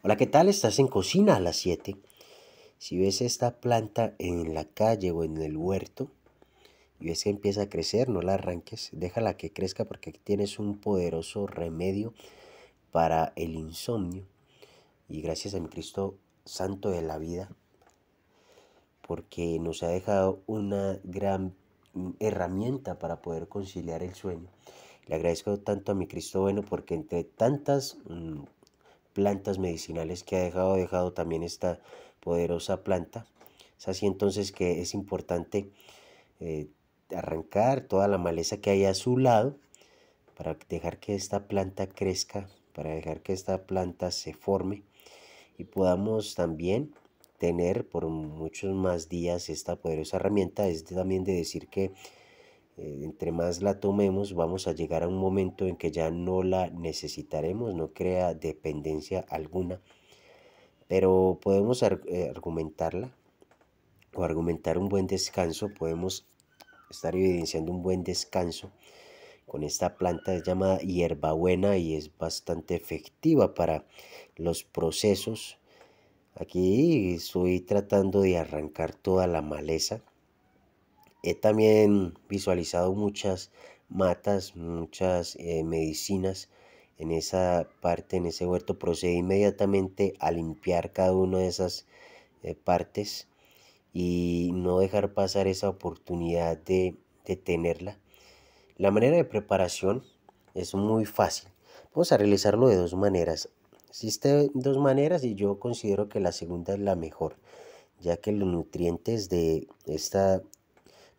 Hola, ¿qué tal? Estás en cocina a las 7. Si ves esta planta en la calle o en el huerto y ves que empieza a crecer, no la arranques, déjala que crezca porque aquí tienes un poderoso remedio para el insomnio. Y gracias a mi Cristo Santo de la vida, porque nos ha dejado una gran herramienta para poder conciliar el sueño. Le agradezco tanto a mi Cristo bueno porque entre tantas... Mm, plantas medicinales que ha dejado, dejado también esta poderosa planta. Es así entonces que es importante eh, arrancar toda la maleza que hay a su lado para dejar que esta planta crezca, para dejar que esta planta se forme y podamos también tener por muchos más días esta poderosa herramienta. Es también de decir que eh, entre más la tomemos, vamos a llegar a un momento en que ya no la necesitaremos, no crea dependencia alguna, pero podemos eh, argumentarla o argumentar un buen descanso, podemos estar evidenciando un buen descanso con esta planta es llamada hierbabuena y es bastante efectiva para los procesos. Aquí estoy tratando de arrancar toda la maleza He también visualizado muchas matas, muchas eh, medicinas en esa parte, en ese huerto. Procedí inmediatamente a limpiar cada una de esas eh, partes y no dejar pasar esa oportunidad de, de tenerla. La manera de preparación es muy fácil. Vamos a realizarlo de dos maneras. Existen dos maneras y yo considero que la segunda es la mejor, ya que los nutrientes de esta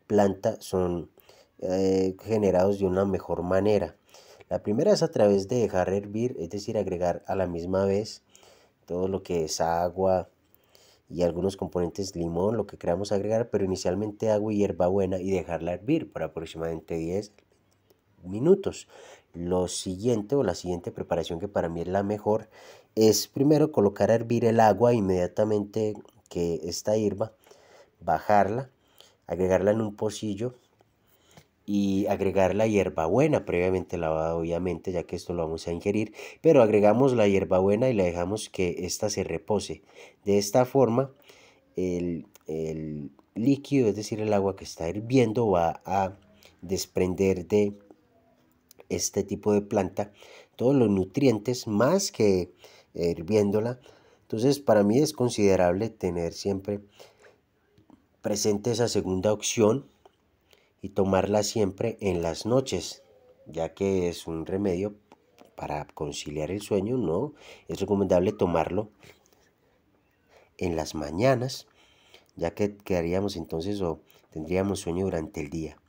planta son eh, generados de una mejor manera. La primera es a través de dejar hervir, es decir, agregar a la misma vez todo lo que es agua y algunos componentes limón, lo que queramos agregar, pero inicialmente agua y hierbabuena y dejarla hervir por aproximadamente 10 minutos. Lo siguiente o la siguiente preparación que para mí es la mejor es primero colocar a hervir el agua inmediatamente que esta hierba, bajarla agregarla en un pocillo y agregar la hierbabuena previamente lavada obviamente ya que esto lo vamos a ingerir pero agregamos la hierbabuena y la dejamos que ésta se repose de esta forma el, el líquido es decir el agua que está hirviendo va a desprender de este tipo de planta todos los nutrientes más que hirviéndola entonces para mí es considerable tener siempre presente esa segunda opción y tomarla siempre en las noches, ya que es un remedio para conciliar el sueño, no, es recomendable tomarlo en las mañanas, ya que quedaríamos entonces o tendríamos sueño durante el día.